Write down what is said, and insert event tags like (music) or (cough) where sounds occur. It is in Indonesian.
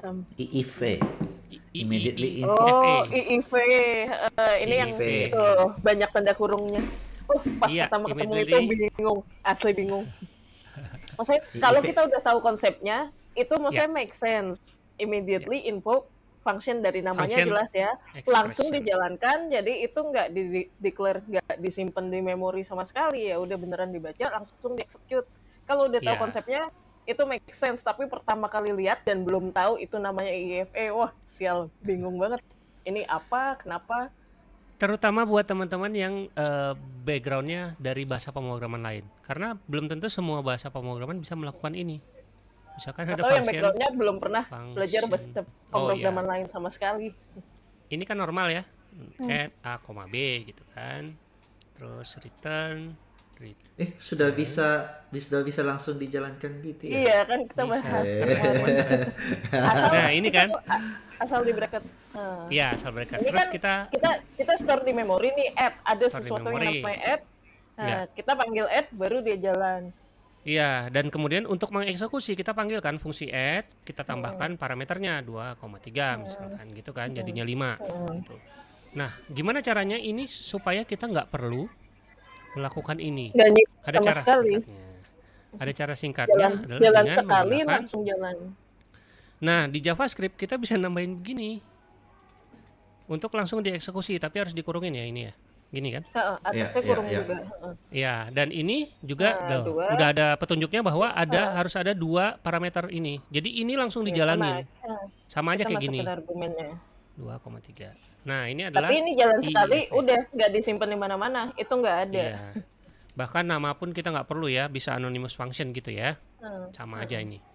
Some... IIV e e. immediately IIV e. oh IIV uh, eh, ini yang itu banyak tanda kurungnya oh pas yeah, pertama ketemu itu bingung asli bingung (laughs) maksudnya kalau kita udah tahu konsepnya itu maksudnya yeah. make sense immediately yeah. invoke function dari namanya function jelas ya expression. langsung dijalankan jadi itu nggak di, declare nggak disimpan di memori sama sekali ya udah beneran dibaca langsung di execute. kalau udah tahu yeah. konsepnya itu make sense tapi pertama kali lihat dan belum tahu itu namanya IFA wah sial bingung banget ini apa kenapa terutama buat teman-teman yang uh, backgroundnya dari bahasa pemrograman lain karena belum tentu semua bahasa pemrograman bisa melakukan ini misalkan Atau ada yang backgroundnya belum pernah function. belajar bahasa pemrograman oh, iya. lain sama sekali ini kan normal ya hmm. a, b gitu kan terus return Gitu. Eh sudah bisa sudah bisa langsung dijalankan gitu ya? Iya kan kita bisa. bahas. Eh. Nah, kan. asal, nah ini kan asal di bracket. Nah. Iya hmm. asal bracket. Ini Terus kan kita kita kita store di memori nih app ada sesuatu yang namanya app. Nah, yeah. Kita panggil add baru dia jalan. Iya, dan kemudian untuk mengeksekusi kita panggilkan fungsi add, kita hmm. tambahkan hmm. parameternya 2,3 hmm. misalkan gitu kan, jadinya 5 hmm. gitu. Nah, gimana caranya ini supaya kita nggak perlu melakukan ini? Gak ada sama cara sekali. Singkatnya. Ada cara singkatnya jalan, adalah jalan dengan sekali langsung jalan. Nah, di JavaScript kita bisa nambahin begini. Untuk langsung dieksekusi, tapi harus dikurungin ya ini ya. Gini kan? Heeh, iya, atasnya ya, ya, juga. Iya, dan ini juga nah, udah ada petunjuknya bahwa ada uh. harus ada dua parameter ini. Jadi ini langsung ya, dijalanin. Sama, sama iya, aja kayak gini. 2,3. Nah, ini adalah Tapi ini jalan iya, sekali iya. udah nggak disimpan di mana-mana, itu nggak ada. Yeah. Bahkan nama pun kita nggak perlu ya, bisa anonymous function gitu ya. Hmm. Sama hmm. aja ini.